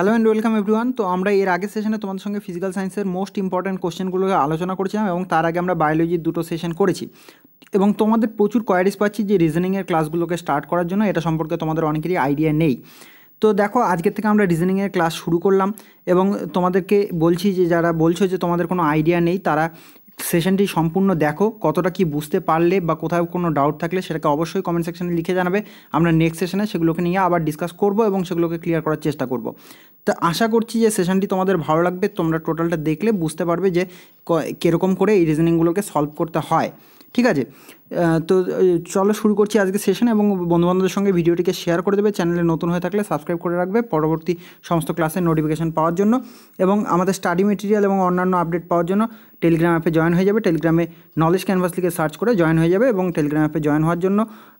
Hello and welcome everyone তো আমরা এর আগের সেশনে তোমাদের সঙ্গে ফিজিক্যাল সায়েন্সের মোস্ট ইম্পর্ট্যান্ট কোশ্চেনগুলোকে আলোচনা করেছিলাম এবং তার আগে আমরা বায়োলজির দুটো সেশন করেছি এবং তোমাদের প্রচুর কোয়ারিস পাচ্ছি যে রিজনিংয়ের ক্লাসগুলোকে স্টার্ট করার জন্য এটা সম্পর্কে তোমাদের অনেকেরই আইডিয়া নেই তো দেখো আজকের থেকে আমরা রিজনিংয়ের ক্লাস শুরু করলাম এবং তোমাদেরকে বলছি যে যারা বলছো যে তোমাদের কোনো আইডিয়া নেই তারা সেশনটি সম্পূর্ণ দেখো কতটা কি বুঝতে পারলে বা কোথাও কোনো ডাউট থাকলে সেটাকে অবশ্যই কমেন্ট সেকশনে লিখে জানাবে আমরা নেক্সট সেশনে সেগুলোকে নিয়ে আবার ডিসকাস করব এবং সেগুলোকে ক্লিয়ার করার চেষ্টা করব তো আশা করছি যে সেশনটি তোমাদের ভালো লাগবে তোমরা টোটালটা দেখলে বুঝতে পারবে যে কীরকম করে এই রিজনিংগুলোকে সলভ করতে হয় ঠিক আছে তো চলো শুরু করছি আজকে সেশন এবং বন্ধুবান্ধবদের সঙ্গে ভিডিওটিকে শেয়ার করে দেবে চ্যানেলে নতুন হয়ে থাকলে সাবস্ক্রাইব করে রাখবে পরবর্তী সমস্ত ক্লাসের নোটিফিকেশান পাওয়ার জন্য এবং আমাদের স্টাডি মেটেরিয়াল এবং অন্যান্য আপডেট পাওয়ার জন্য টেলিগ্রাম অ্যাপে জয়েন হয়ে যাবে টেলিগ্রামে নলেজ ক্যানভাস লিখে সার্চ করে জয়েন হয়ে যাবে এবং টেলিগ্রাম অ্যাপে জয়েন হওয়ার জন্য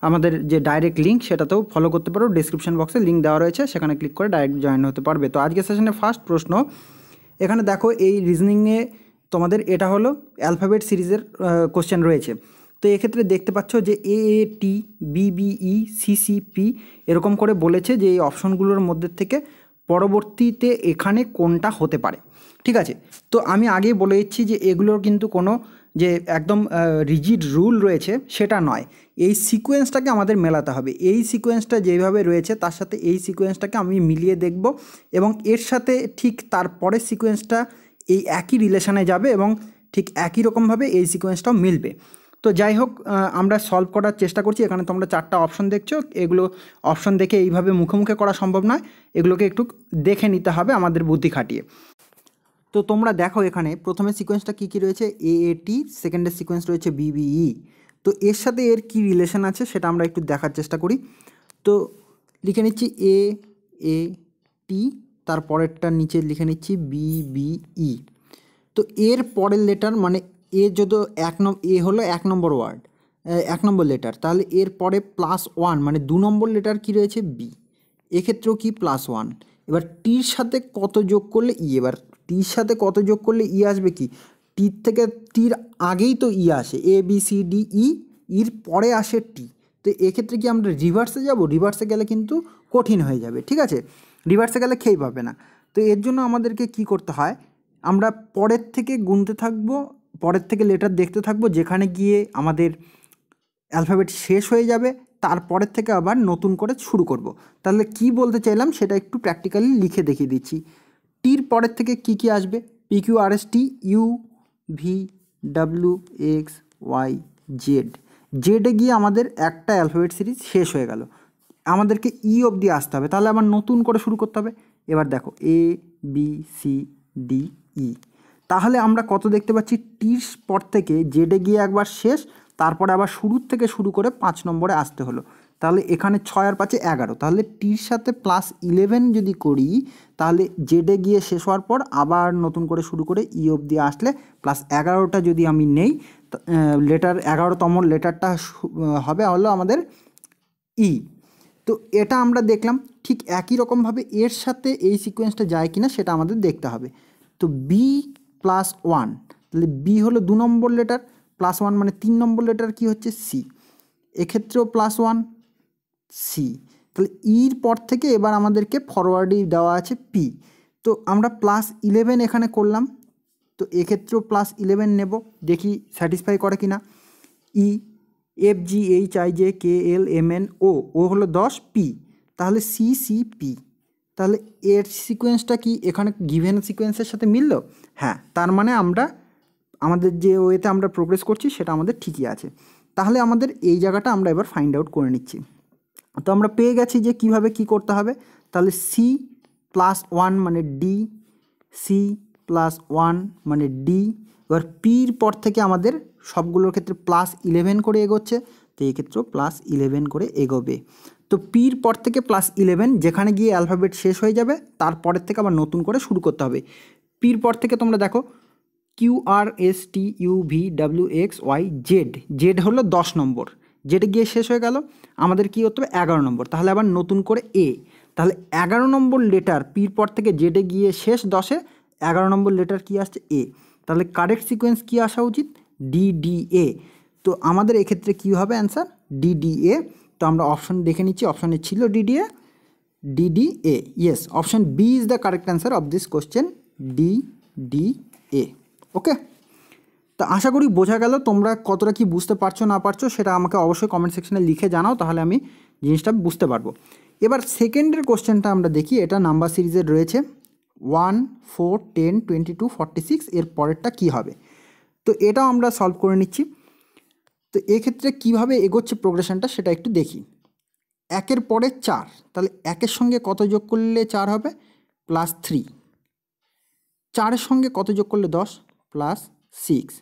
আমাদের যে ডাইরেক্ট লিঙ্ক সেটাতেও ফলো করতে পারো ডিসক্রিপশন বক্সে লিঙ্ক দেওয়া রয়েছে সেখানে ক্লিক করে ডাইরেক্ট জয়েন হতে পারবে তো আজকে সেশনে ফার্স্ট প্রশ্ন এখানে দেখো এই রিজনিংয়ে তোমাদের এটা হলো অ্যালফাবেট সিরিজের কোশ্চেন রয়েছে তো এক্ষেত্রে দেখতে পাচ্ছ যে এ এ টি বিবিই সিসিপি এরকম করে বলেছে যে এই অপশনগুলোর মধ্যে থেকে পরবর্তীতে এখানে কোনটা হতে পারে ঠিক আছে তো আমি আগেই বলে দিচ্ছি যে এগুলোর কিন্তু কোনো যে একদম রিজিড রুল রয়েছে সেটা নয় এই সিকোয়েন্সটাকে আমাদের মেলাতে হবে এই সিকোয়েন্সটা যেভাবে রয়েছে তার সাথে এই সিকোয়েন্সটাকে আমি মিলিয়ে দেখব এবং এর সাথে ঠিক তারপরে সিকোয়েন্সটা এই একই রিলেশানে যাবে এবং ঠিক একই রকমভাবে এই সিকোয়েন্সটাও মিলবে তো যাই হোক আমরা সলভ করার চেষ্টা করছি এখানে তোমরা চারটা অপশন দেখছো এগুলো অপশন দেখে এইভাবে মুখোমুখি করা সম্ভব নয় এগুলোকে একটু দেখে নিতে হবে আমাদের বুদ্ধি খাটিয়ে তো তোমরা দেখো এখানে প্রথমে সিকোয়েন্সটা কী কী রয়েছে এ এ টি সেকেন্ডের সিকোয়েন্স রয়েছে বিবিই e। তো এর সাথে এর কি রিলেশন আছে সেটা আমরা একটু দেখার চেষ্টা করি তো লিখে নিচ্ছি এ এ টি তার পরেরটার নিচে লিখে নিচ্ছি বিবিই e। তো এর পরের লেটার মানে এ যদি এক নম এ হলো এক নম্বর ওয়ার্ড এক নম্বর লেটার তাহলে এর পরে প্লাস ওয়ান মানে দু নম্বর লেটার কী রয়েছে বি এক্ষেত্রেও কি প্লাস ওয়ান এবার টির সাথে কত যোগ করলে ই e? এবার টির সাথে কত যোগ করলে ই e আসবে কি টির থেকে টির আগেই তো ই আসে A B C D E ইর পরে আসে টি তো এক্ষেত্রে কি আমরা রিভার্সে যাব রিভার্সে গেলে কিন্তু কঠিন হয়ে যাবে ঠিক আছে রিভার্সে গেলে খেয়ে পাবে না তো এর জন্য আমাদেরকে কি করতে হয় আমরা পরের থেকে গুনতে থাকবো পরের থেকে লেটার দেখতে থাকবো যেখানে গিয়ে আমাদের অ্যালফাবেট শেষ হয়ে যাবে তারপরের থেকে আবার নতুন করে শুরু করব। তাহলে কি বলতে চাইলাম সেটা একটু প্র্যাকটিক্যালি লিখে দেখিয়ে দিচ্ছি টির পরের থেকে কি কি আসবে P Q R S T U V W X Y Z জেডে গিয়ে আমাদের একটা অ্যালফাবেট সিরিজ শেষ হয়ে গেল আমাদেরকে ই e অবধি আসতে হবে তাহলে আবার নতুন করে শুরু করতে হবে এবার দেখো A B C D E তাহলে আমরা কত দেখতে পাচ্ছি টির পর থেকে জেডে গিয়ে একবার শেষ তারপরে আবার শুরুর থেকে শুরু করে পাঁচ নম্বরে আসতে হলো তাহলে এখানে ছয় আর পাঁচে এগারো তাহলে টির সাথে প্লাস ইলেভেন যদি করি তাহলে জেডে গিয়ে শেষ হওয়ার পর আবার নতুন করে শুরু করে ই e অবধি আসলে প্লাস এগারোটা যদি আমি নেই লেটার এগারোতম লেটারটা হবে হলো আমাদের ই e। তো এটা আমরা দেখলাম ঠিক একই রকমভাবে এর সাথে এই সিকোয়েন্সটা যায় কিনা সেটা আমাদের দেখতে হবে তো বি প্লাস ওয়ান তাহলে বি হলো দু নম্বর লেটার প্লাস ওয়ান মানে তিন নম্বর লেটার কি হচ্ছে সি এক্ষেত্রেও প্লাস ওয়ান সি তাহলে ইর e পর থেকে এবার আমাদেরকে ফরওয়ার্ডই দেওয়া আছে পি তো আমরা প্লাস ইলেভেন এখানে করলাম তো এক্ষেত্রেও প্লাস ইলেভেন নেব দেখি স্যাটিসফাই করে কি না E e F G H I J K L M N O O হলো দশ পি তাহলে সি সি পি তাহলে এর সিকোয়েন্সটা কি এখানে গিভেন সিকোয়েন্সের সাথে মিলল হ্যাঁ তার মানে আমরা আমাদের যে ওয়েতে আমরা প্রোগ্রেস করছি সেটা আমাদের ঠিকই আছে তাহলে আমাদের এই জায়গাটা আমরা এবার ফাইন্ড আউট করে নিচ্ছি তো আমরা পেয়ে গেছি যে কিভাবে কি করতে হবে তাহলে সি প্লাস ওয়ান মানে ডি সি প্লাস ওয়ান মানে ডি এবার পির পর থেকে আমাদের সবগুলোর ক্ষেত্রে প্লাস ইলেভেন করে এগোচ্ছে তো এক্ষেত্রেও প্লাস ইলেভেন করে এগোবে তো পির পর থেকে প্লাস ইলেভেন যেখানে গিয়ে অ্যালফাবেট শেষ হয়ে যাবে তারপরের থেকে আবার নতুন করে শুরু করতে হবে পির পর থেকে তোমরা দেখো Q R S T U V W X Y Z Z হলো দশ নম্বর জেড গিয়ে শেষ হয়ে গেল আমাদের কী করতে হবে এগারো নম্বর তাহলে আবার নতুন করে এ তাহলে এগারো নম্বর লেটার পির পর থেকে জেডে গিয়ে শেষ দশে এগারো নম্বর লেটার কি আসছে এ তাহলে কারেক্ট সিকোয়েন্স কি আসা উচিত ডিডিএ তো আমাদের এক্ষেত্রে কী হবে অ্যান্সার ডিডিএ তো আমরা অপশন দেখে নিচ্ছি অপশনে ছিল DDA DDA yes option B is the correct answer of this question DDA okay তো আশা করি বোঝা গেল তোমরা কতটা কি বুঝতে পারছো না পারছো সেটা আমাকে অবশ্যই কমেন্ট সেকশনে লিখে জানাও তাহলে আমি জিনিসটা বুঝতে পারবো এবার সেকেন্ডের কোশ্চেনটা আমরা দেখি এটা নাম্বার সিরিজের রয়েছে one four ten twenty two forty six এর পরেরটা কী হবে তো এটাও আমরা সলভ করে নিচ্ছি তো এক্ষেত্রে কীভাবে এগোচ্ছে প্রোগ্রেশনটা সেটা একটু দেখি একের পরে চার তাহলে একের সঙ্গে কত যোগ করলে চার হবে প্লাস থ্রি চারের সঙ্গে কত যোগ করলে দশ প্লাস সিক্স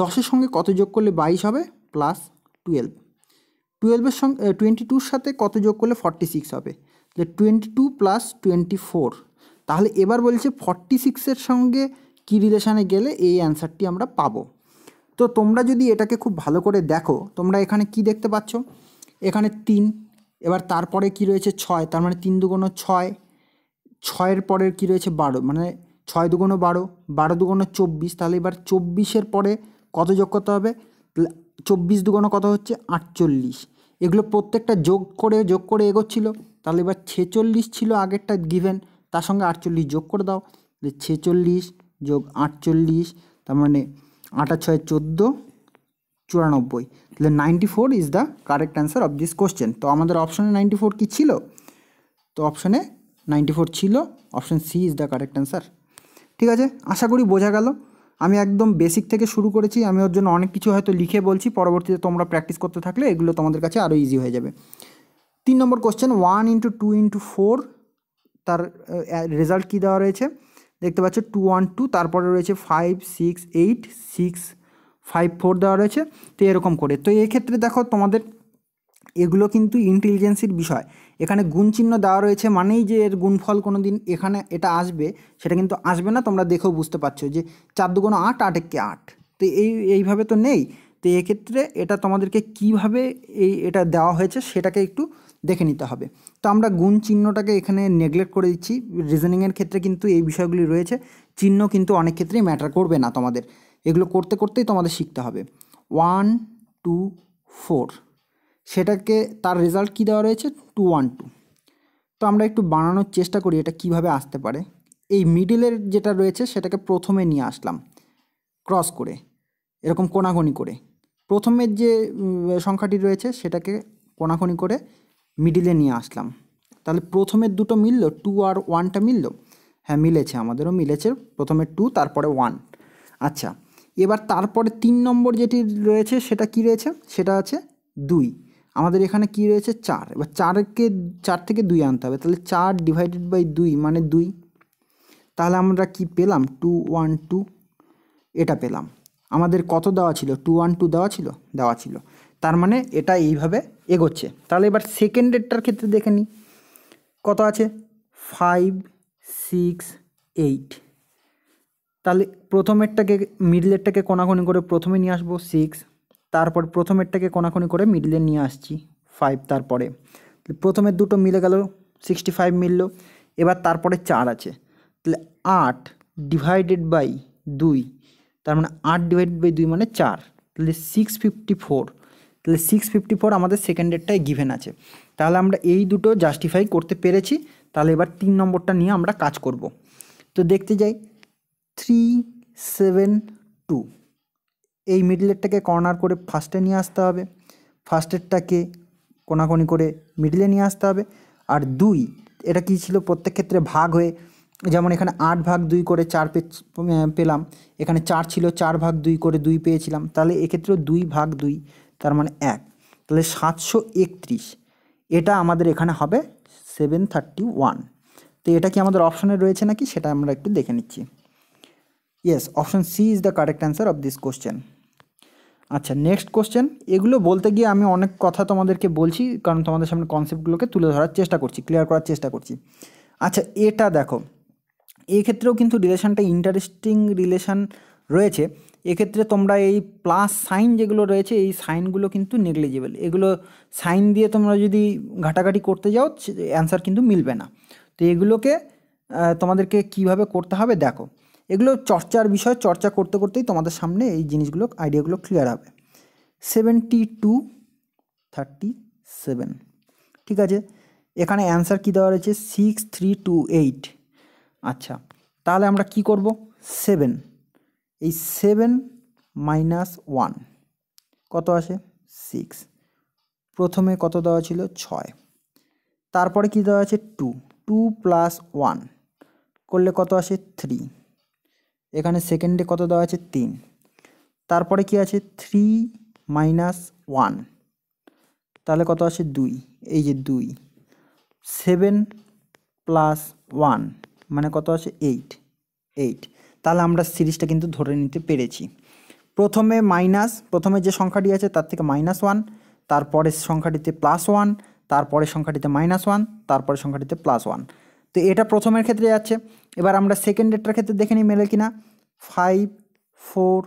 দশের সঙ্গে কত যোগ করলে বাইশ হবে প্লাস টুয়েলভ টুয়েলভের সঙ্গে টোয়েন্টি টুর সাথে কত যোগ করলে ফর্টি সিক্স হবে যে twenty two plus twenty four তাহলে এবার বলছে ফর্টি সিক্সের সঙ্গে কী রিলেশানে গেলে এই অ্যান্সারটি আমরা পাবো তো তোমরা যদি এটাকে খুব ভালো করে দেখো তোমরা এখানে কি দেখতে পাচ্ছ এখানে তিন এবার তারপরে কি রয়েছে ছয় তার মানে তিন দুগুণো ছয় ছয়ের পরের কি রয়েছে বারো মানে ছয় দুগুণো বারো বারো দুগুণো চব্বিশ তাহলে এবার চব্বিশের পরে কত যোগ করতে হবে চব্বিশ দুগুণো কত হচ্ছে আটচল্লিশ এগুলো প্রত্যেকটা যোগ করে যোগ করে এগোচ্ছিল তাহলে এবার ছেচল্লিশ ছিল আগেরটা গিভেন তার সঙ্গে আটচল্লিশ যোগ করে দাও যে ছেচল্লিশ যোগ আটচল্লিশ তার মানে আটা ছয় চোদ্দো চুরানব্বই তাহলে ninety four is the correct answer of this question তো আমাদের অপশানে নাইনটি ফোর কী ছিল তো অপশানে নাইনটি ফোর ছিল option C is the correct answer ঠিক আছে আশা করি বোঝা গেল আমি একদম বেসিক থেকে শুরু করেছি আমি ওর জন্য অনেক কিছু হয়তো লিখে বলছি পরবর্তীতে তোমরা প্র্যাকটিস করতে থাকলে এগুলো তোমাদের কাছে আরও ইজি হয়ে যাবে তিন নম্বর question one into two into four তার রেজাল্ট কী দেওয়া রয়েছে দেখতে পাচ্ছ টু ওয়ান টু তারপরে রয়েছে five six eight six five four দেওয়া রয়েছে তো এরকম করে তো এক্ষেত্রে দেখো তোমাদের এগুলো কিন্তু ইন্টেলিজেন্সির বিষয় এখানে গুণ চিহ্ন দেওয়া রয়েছে মানেই যে এর গুণফল কোনো দিন এখানে এটা আসবে সেটা কিন্তু আসবে না তোমরা দেখেও বুঝতে পারছো যে চার দু কোনো আট আট একে আট তো এই এইভাবে তো নেই তো এক্ষেত্রে এটা তোমাদেরকে কিভাবে এই এটা দেওয়া হয়েছে সেটাকে একটু দেখে নিতে হবে তো আমরা গুণ চিহ্নটাকে এখানে নেগলেক্ট করে দিচ্ছি রিজনিংয়ের ক্ষেত্রে কিন্তু এই বিষয়গুলি রয়েছে চিহ্ন কিন্তু অনেক ক্ষেত্রেই ম্যাটার করবে না তোমাদের এগুলো করতে করতেই তোমাদের শিখতে হবে ওয়ান টু ফোর সেটাকে তার রেজাল্ট কী দেওয়া রয়েছে টু ওয়ান টু তো আমরা একটু বানানোর চেষ্টা করি এটা কিভাবে আসতে পারে এই মিডিলের যেটা রয়েছে সেটাকে প্রথমে নিয়ে আসলাম ক্রস করে এরকম কোনাকোনি করে প্রথমের যে সংখ্যাটি রয়েছে সেটাকে কোনাকোনি করে মিডিলে নিয়ে আসলাম তাহলে প্রথমের দুটো মিলল টু আর ওয়ানটা মিলল হ্যাঁ মিলেছে আমাদেরও মিলেছে প্রথমে টু তারপরে ওয়ান আচ্ছা এবার তারপরে তিন নম্বর যেটি রয়েছে সেটা কি রয়েছে সেটা আছে দুই আমাদের এখানে কি রয়েছে চার এবার চারকে চার থেকে দুই আনতে হবে তাহলে চার ডিভাইডেড বাই দুই মানে দুই তাহলে আমরা কি পেলাম টু ওয়ান টু এটা পেলাম আমাদের কত দেওয়া ছিল টু ওয়ান টু দেওয়া ছিল দেওয়া ছিল তার মানে এটা এইভাবে এগোচ্ছে তাহলে এবার সেকেন্ড ডেটটার ক্ষেত্রে দেখে নিই কত আছে ফাইভ সিক্স এইট তাহলে প্রথমেরটাকে মিডলেরটাকে কোনাখনি করে প্রথমে নিয়ে আসবো সিক্স তারপর প্রথমেরটাকে কোনাখনি করে মিডলে নিয়ে আসছি ফাইভ তারপরে প্রথমের দুটো মিলে গেল সিক্সটি ফাইভ মিলল এবার তারপরে চার আছে তাহলে আট ডিভাইডেড বাই দুই তার মানে আট ডিভাইডেড বাই দুই মানে চার তাহলে সিক্স ফিফটি ফোর তাহলে সিক্স ফিফটি ফোর আমাদের সেকেন্ড ডেটটায় গিভেন আছে তাহলে আমরা এই দুটো জাস্টিফাই করতে পেরেছি তাহলে এবার তিন নম্বরটা নিয়ে আমরা কাজ করব তো দেখতে যাই থ্রি সেভেন টু এই মিডলেরটাকে কর্নার করে ফার্স্টে নিয়ে আসতে হবে ফার্স্টেরটাকে কোনাকোনি করে মিডলে নিয়ে আসতে হবে আর দুই এটা কি ছিল প্রত্যেক ক্ষেত্রে ভাগ হয়ে যেমন এখানে আট ভাগ দুই করে চার পেলাম এখানে চার ছিল চার ভাগ দুই করে দুই পেয়েছিলাম তাহলে এক্ষেত্রেও দুই ভাগ দুই তার মানে এক তাহলে সাতশো একত্রিশ এটা আমাদের এখানে হবে সেভেন থার্টি ওয়ান তো এটা কি আমাদের অপশানে রয়েছে নাকি সেটা আমরা একটু দেখে নিচ্ছি yes option C is the correct answer of this question আচ্ছা নেক্সট কোশ্চেন এগুলো বলতে গিয়ে আমি অনেক কথা তোমাদেরকে বলছি কারণ তোমাদের সামনে কনসেপ্টগুলোকে তুলে ধরার চেষ্টা করছি ক্লিয়ার করার চেষ্টা করছি আচ্ছা এটা দেখো এক্ষেত্রেও কিন্তু রিলেশানটা ইন্টারেস্টিং রিলেশান রয়েছে এক্ষেত্রে তোমরা এই প্লাস সাইন যেগুলো রয়েছে এই সাইনগুলো কিন্তু নেগলিজেবল এগুলো সাইন দিয়ে তোমরা যদি ঘাটাঘাটি করতে যাও অ্যান্সার কিন্তু মিলবে না তো এগুলোকে তোমাদেরকে কিভাবে করতে হবে দেখো এগুলো চর্চার বিষয় চর্চা করতে করতেই তোমাদের সামনে এই জিনিসগুলো আইডিয়াগুলো ক্লিয়ার হবে সেভেন্টি টু থার্টি সেভেন ঠিক আছে এখানে অ্যান্সার কী দেওয়া রয়েছে সিক্স থ্রি টু এইট আচ্ছা তাহলে আমরা কি করব সেভেন এই সেভেন মাইনাস ওয়ান কত আসে সিক্স প্রথমে কত দেওয়া ছিল ছয় তারপরে কি দেওয়া আছে টু টু প্লাস ওয়ান করলে কত আসে থ্রি এখানে সেকেন্ডে কত দেওয়া আছে তিন তারপরে কি আছে থ্রি মাইনাস ওয়ান তাহলে কত আসে দুই এই যে দুই সেভেন প্লাস ওয়ান মানে কত আসে এইট এইট তাহলে আমরা সিরিজটা কিন্তু ধরে নিতে পেরেছি প্রথমে মাইনাস প্রথমে যে সংখ্যাটি আছে তার থেকে মাইনাস ওয়ান তারপরে সংখ্যাটিতে প্লাস ওয়ান তারপরে সংখ্যাটিতে মাইনাস ওয়ান তারপরে সংখ্যাটিতে প্লাস ওয়ান তো এটা প্রথমের ক্ষেত্রে যাচ্ছে এবার আমরা সেকেন্ড ডেটটার ক্ষেত্রে দেখে নিই মেলে কিনা five four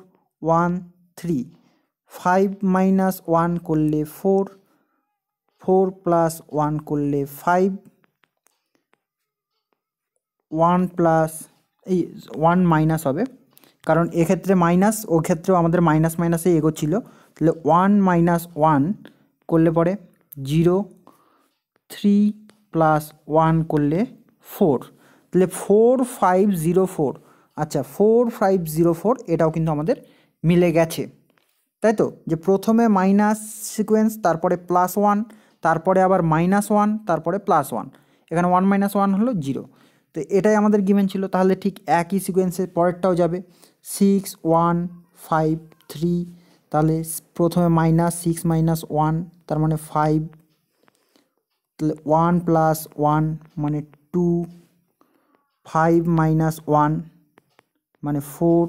one three five minus one করলে ফোর ফোর প্লাস ওয়ান করলে ফাইভ ওয়ান প্লাস এই ওয়ান মাইনাস হবে কারণ এক্ষেত্রে মাইনাস ও ক্ষেত্রেও আমাদের মাইনাস মাইনাসে এগোচ্ছিল তাহলে ওয়ান মাইনাস ওয়ান করলে পরে জিরো থ্রি প্লাস ওয়ান করলে ফোর তাহলে ফোর ফাইভ জিরো ফোর আচ্ছা ফোর ফাইভ জিরো ফোর এটাও কিন্তু আমাদের মিলে গেছে তাই তো যে প্রথমে মাইনাস সিকোয়েন্স তারপরে প্লাস ওয়ান তারপরে আবার মাইনাস ওয়ান তারপরে প্লাস ওয়ান এখানে ওয়ান মাইনাস ওয়ান হলো জিরো তো এটাই আমাদের গিভেন ছিল তাহলে ঠিক একই সিকোয়েন্সের পরেরটাও যাবে সিক্স ওয়ান ফাইভ থ্রি তাহলে প্রথমে মাইনাস সিক্স মাইনাস ওয়ান তার মানে ফাইভ তাহলে ওয়ান প্লাস ওয়ান মানে টু ফাইভ মাইনাস ওয়ান মানে ফোর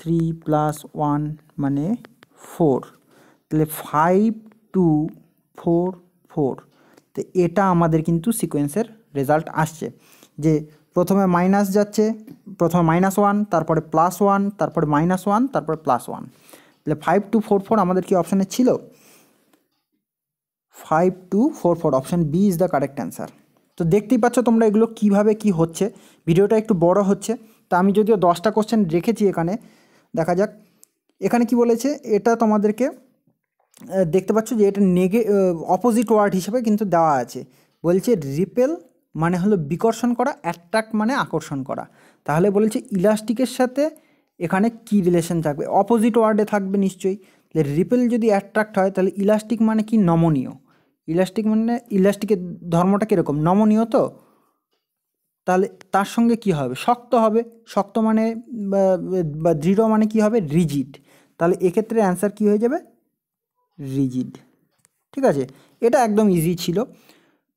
থ্রি প্লাস ওয়ান মানে ফোর তাহলে ফাইভ টু ফোর ফোর তো এটা আমাদের কিন্তু সিকোয়েন্সের রেজাল্ট আসছে যে প্রথমে মাইনাস যাচ্ছে প্রথমে মাইনাস ওয়ান তারপরে প্লাস ওয়ান তারপরে মাইনাস ওয়ান তারপরে প্লাস ওয়ান তাহলে ফাইভ টু ফোর ফোর আমাদের কি অপশানে ছিল five two four four option B is the correct answer তো দেখতেই পাচ্ছ তোমরা এগুলো কিভাবে কি হচ্ছে ভিডিওটা একটু বড় হচ্ছে তা আমি যদিও দশটা কোশ্চেন রেখেছি এখানে দেখা যাক এখানে কি বলেছে এটা তোমাদেরকে দেখতে পাচ্ছ যে এটা নেগে অপোজিট ওয়ার্ড হিসেবে কিন্তু দেওয়া আছে বলছে রিপেল মানে হলো বিকর্ষণ করা অ্যাট্রাক্ট মানে আকর্ষণ করা তাহলে বলেছে ইলাস্টিকের সাথে এখানে কি রিলেশন থাকবে অপোজিট ওয়ার্ডে থাকবে নিশ্চয়ই তাহলে রিপেল যদি অ্যাট্রাক্ট হয় তাহলে ইলাস্টিক মানে কি নমনীয় ইলাস্টিক মানে ইলাস্টিকের ধর্মটা কীরকম নমনীয় তো তাহলে তার সঙ্গে কি হবে শক্ত হবে শক্ত মানে বা দৃঢ় মানে কি হবে রিজিড তাহলে এক্ষেত্রে অ্যান্সার কি হয়ে যাবে রিজিড ঠিক আছে এটা একদম ইজি ছিল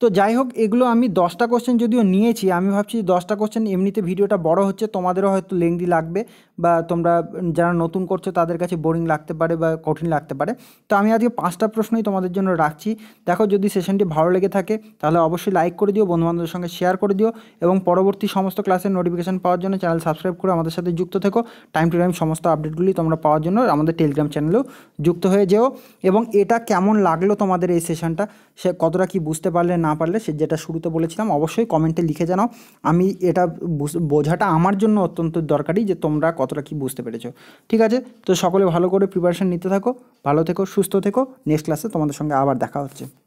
তো যাই হোক এগুলো আমি দশটা কোশ্চেন যদিও নিয়েছি আমি ভাবছি দশটা কোশ্চেন এমনিতে ভিডিওটা বড় হচ্ছে তোমাদেরও হয়তো লেংদি লাগবে বা তোমরা যারা নতুন করছো তাদের কাছে বোরিং লাগতে পারে বা কঠিন লাগতে পারে তো আমি আজকে পাঁচটা প্রশ্নই তোমাদের জন্য রাখছি দেখো যদি সেশনটি ভালো লেগে থাকে তাহলে অবশ্যই লাইক করে দিও বন্ধুবান্ধবের সঙ্গে শেয়ার করে দিও এবং পরবর্তী সমস্ত ক্লাসের নোটিফিকেশান পাওয়ার জন্য চ্যানেল সাবস্ক্রাইব করে আমাদের সাথে যুক্ত থেকো টাইম টু টাইম সমস্ত আপডেটগুলি তোমরা পাওয়ার জন্য আমাদের টেলিগ্রাম চ্যানেলেও যুক্ত হয়ে যেও এবং এটা কেমন লাগলো তোমাদের এই সেশনটা সে কতটা কি বুঝতে পারলে না পারলে সে যেটা শুরুতে বলেছিলাম অবশ্যই কমেন্টে লিখে জানাও আমি এটা বোঝাটা আমার জন্য অত্যন্ত দরকারি যে তোমরা কতটা কি বুঝতে পেরেছো ঠিক আছে তো সকলে ভালো করে প্রিপারেশান নিতে থাকো ভালো থেকো সুস্থ থেকো নেক্সট ক্লাসে তোমাদের সঙ্গে আবার দেখা হচ্ছে